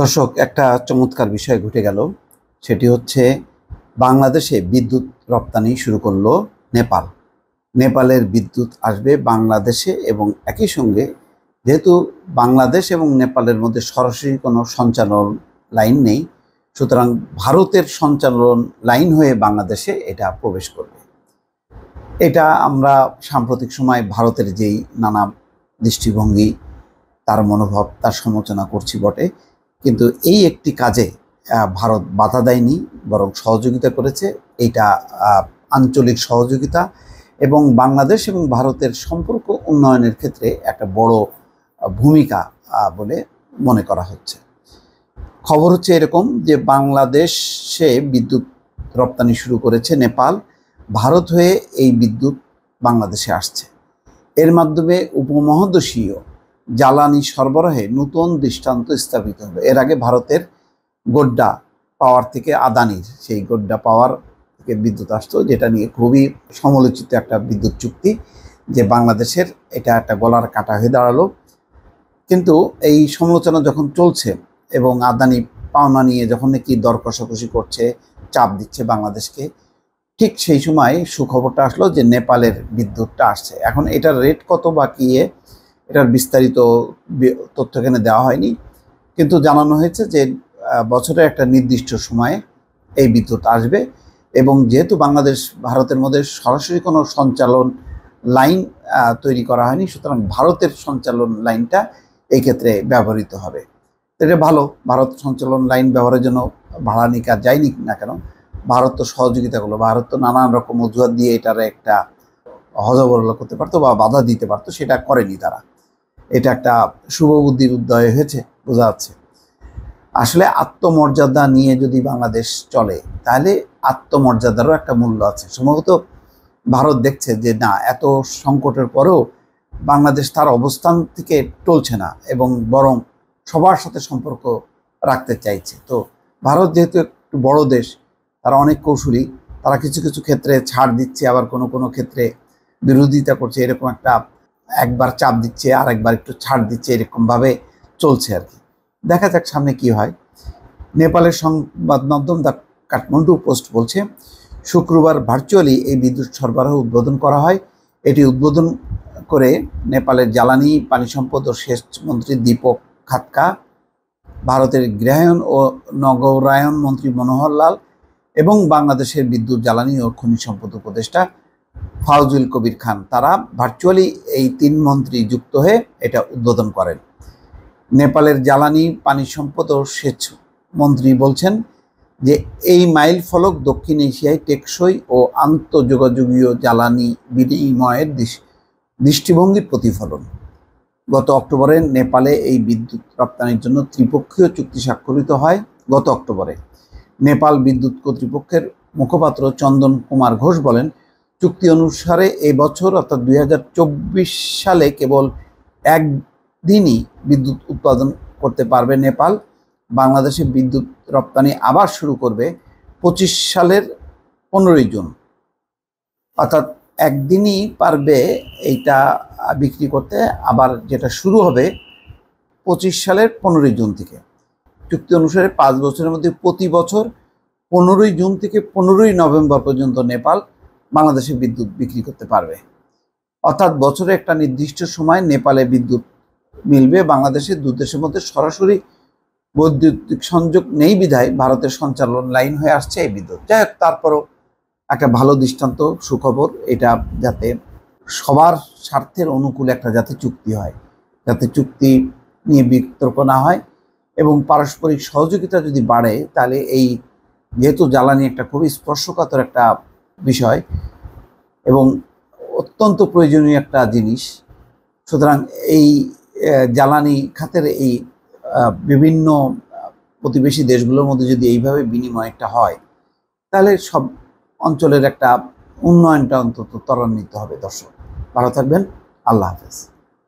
দর্শক একটা চমৎকার বিষয় ঘটে গেল সেটি হচ্ছে বাংলাদেশে বিদ্যুৎ রপ্তানি শুরু করলো নেপাল নেপালের বিদ্যুৎ আসবে বাংলাদেশে এবং একই সঙ্গে যেহেতু বাংলাদেশ এবং নেপালের মধ্যে সরাসরি কোনো সঞ্চালন লাইন নেই সুতরাং ভারতের সঞ্চালন লাইন হয়ে বাংলাদেশে এটা প্রবেশ করবে এটা আমরা সাম্প্রতিক সময় ভারতের যেই নানা দৃষ্টিভঙ্গি তার মনোভাব তার সমালোচনা করছি বটে কিন্তু এই একটি কাজে ভারত বাধা দেয়নি বরং সহযোগিতা করেছে এটা আঞ্চলিক সহযোগিতা এবং বাংলাদেশ এবং ভারতের সম্পর্ক উন্নয়নের ক্ষেত্রে একটা বড় ভূমিকা বলে মনে করা হচ্ছে খবর হচ্ছে এরকম যে বাংলাদেশে বিদ্যুৎ রপ্তানি শুরু করেছে নেপাল ভারত হয়ে এই বিদ্যুৎ বাংলাদেশে আসছে এর মাধ্যমে উপমহাদেশীয় জ্বালানি সরবরাহে নতুন দৃষ্টান্ত স্থাপিত হবে এর আগে ভারতের গোড্ডা পাওয়ার থেকে আদানির সেই গোড্ডা পাওয়ার থেকে বিদ্যুৎ আসতো যেটা নিয়ে খুবই সমালোচিত একটা বিদ্যুৎ চুক্তি যে বাংলাদেশের এটা একটা গলার কাটা হয়ে দাঁড়ালো কিন্তু এই সমালোচনা যখন চলছে এবং আদানি পাওনা নিয়ে যখন নাকি দর কষাকষি করছে চাপ দিচ্ছে বাংলাদেশকে ঠিক সেই সময় সুখবরটা আসলো যে নেপালের বিদ্যুৎটা আসছে এখন এটার রেট কত বা কিয়ে এটার বিস্তারিত তথ্য এখানে দেওয়া হয়নি কিন্তু জানানো হয়েছে যে বছরের একটা নির্দিষ্ট সময়ে এই বিদ্যুৎ আসবে এবং যেহেতু বাংলাদেশ ভারতের মধ্যে সরাসরি কোনো সঞ্চালন লাইন তৈরি করা হয়নি সুতরাং ভারতের সঞ্চালন লাইনটা এই ক্ষেত্রে ব্যবহৃত হবে এটা ভালো ভারত সঞ্চালন লাইন ব্যবহারের জন্য ভাড়া নিকা যায়নি না কেন ভারত তো সহযোগিতা করলো ভারত তো নানান রকম অজুহাত দিয়ে এটার একটা হজবরলা করতে পারতো বা বাধা দিতে পারতো সেটা করেনি তারা এটা একটা শুভ বুদ্ধির উদয় হয়েছে বোঝা যাচ্ছে আসলে আত্মমর্যাদা নিয়ে যদি বাংলাদেশ চলে তাহলে আত্মমর্যাদারও একটা মূল্য আছে সম্ভবত ভারত দেখছে যে না এত সংকটের পরেও বাংলাদেশ তার অবস্থান থেকে টলছে না এবং বরং সবার সাথে সম্পর্ক রাখতে চাইছে তো ভারত যেহেতু একটু বড় দেশ তারা অনেক কৌশলী তারা কিছু কিছু ক্ষেত্রে ছাড় দিচ্ছে আবার কোনো কোনো ক্ষেত্রে বিরোধিতা করছে এরকম একটা একবার চাপ দিচ্ছে আর একবার একটু ছাড় দিচ্ছে এরকমভাবে চলছে আর কি দেখা যাক সামনে কি হয় নেপালের সংবাদ মাধ্যম দ্য কাঠমান্ডু পোস্ট বলছে শুক্রবার ভার্চুয়ালি এই বিদ্যুৎ সরবরাহ উদ্বোধন করা হয় এটি উদ্বোধন করে নেপালের জ্বালানি পানি সম্পদ ও সেচ মন্ত্রী দীপক খাতকা ভারতের গৃহায়ন ও নগরায়ন মন্ত্রী মনোহর লাল এবং বাংলাদেশের বিদ্যুৎ জ্বালানি ও খনিজ সম্পদ উপদেষ্টা ফাউজুল কবির খান তারা ভার্চুয়ালি এই তিন মন্ত্রী যুক্ত হয়ে এটা উদ্বোধন করেন নেপালের জ্বালানি পানি সম্পদ ও সেচ মন্ত্রী বলছেন যে এই মাইল ফলক দক্ষিণ এশিয়ায় টেকসই ও আন্তঃযোগাযোগীয় জ্বালানি বিনিময়ের দৃষ্টিভঙ্গির প্রতিফলন গত অক্টোবরে নেপালে এই বিদ্যুৎ রপ্তানির জন্য ত্রিপক্ষীয় চুক্তি স্বাক্ষরিত হয় গত অক্টোবরে নেপাল বিদ্যুৎ কর্তৃপক্ষের মুখপাত্র চন্দন কুমার ঘোষ বলেন চুক্তি অনুসারে এই বছর অর্থাৎ দুই সালে কেবল একদিনই বিদ্যুৎ উৎপাদন করতে পারবে নেপাল বাংলাদেশে বিদ্যুৎ রপ্তানি আবার শুরু করবে পঁচিশ সালের পনেরোই জুন অর্থাৎ একদিনই পারবে এইটা বিক্রি করতে আবার যেটা শুরু হবে পঁচিশ সালের পনেরোই জুন থেকে চুক্তি অনুসারে পাঁচ বছরের মধ্যে প্রতি বছর পনেরোই জুন থেকে পনেরোই নভেম্বর পর্যন্ত নেপাল বাংলাদেশে বিদ্যুৎ বিক্রি করতে পারবে অর্থাৎ বছরে একটা নির্দিষ্ট সময় নেপালে বিদ্যুৎ মিলবে বাংলাদেশে দু দেশের মধ্যে সরাসরি বৈদ্যুতিক সংযোগ নেই বিধায় ভারতের সঞ্চালন লাইন হয়ে আসছে এই বিদ্যুৎ যাই হোক তারপরও একটা ভালো দৃষ্টান্ত সুখবর এটা যাতে সবার স্বার্থের অনুকূল একটা যাতে চুক্তি হয় যাতে চুক্তি নিয়ে বিতর্ক না হয় এবং পারস্পরিক সহযোগিতা যদি বাড়ে তাহলে এই যেহেতু জ্বালানি একটা খুবই স্পর্শকাতর একটা বিষয় এবং অত্যন্ত প্রয়োজনীয় একটা জিনিস সুতরাং এই জ্বালানি খাতের এই বিভিন্ন প্রতিবেশী দেশগুলোর মধ্যে যদি এইভাবে বিনিময়টা হয় তাহলে সব অঞ্চলের একটা উন্নয়নটা অন্তত ত্বরান্বিত হবে দর্শক ভালো থাকবেন আল্লাহ হাফেজ